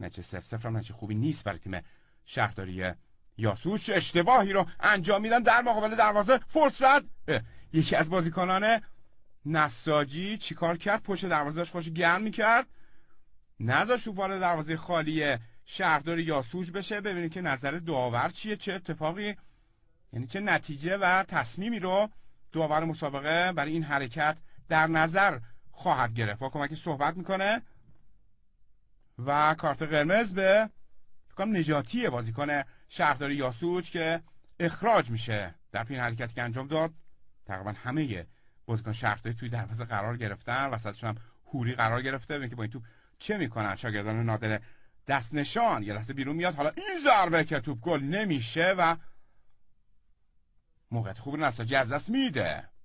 نچه سف سفر هم چه خوبی نیست برای تیم شهرداری یاسوش اشتباهی رو انجام میدن در مقابل دروازه فرصت یکی از بازیکنان نساجی چیکار کرد پشت دروازهش خوش گرم میکرد نذاشت تو وارد دروازه خالی شهرداری یاسوج بشه ببینید که نظر داور چیه چه اتفاقی یعنی چه نتیجه و تصمیمی رو داور مسابقه برای این حرکت در نظر خواهد گرفت با کمک صحبت میکنه و کارت قرمز به فکرم نجاتیه بازیکن شهرداری یاسوج که اخراج میشه در پین حرکتی که انجام داد تقریبا همه بازیکن شهرداری توی دروازه قرار گرفتن وسطشون هم هوری قرار گرفته ببین که با این توپ چه میکنن شاگردان نادر دست نشان یه لحظه بیرون میاد حالا این ضربه که توپ گل نمیشه و موقعیت خوب نساجی از دست میده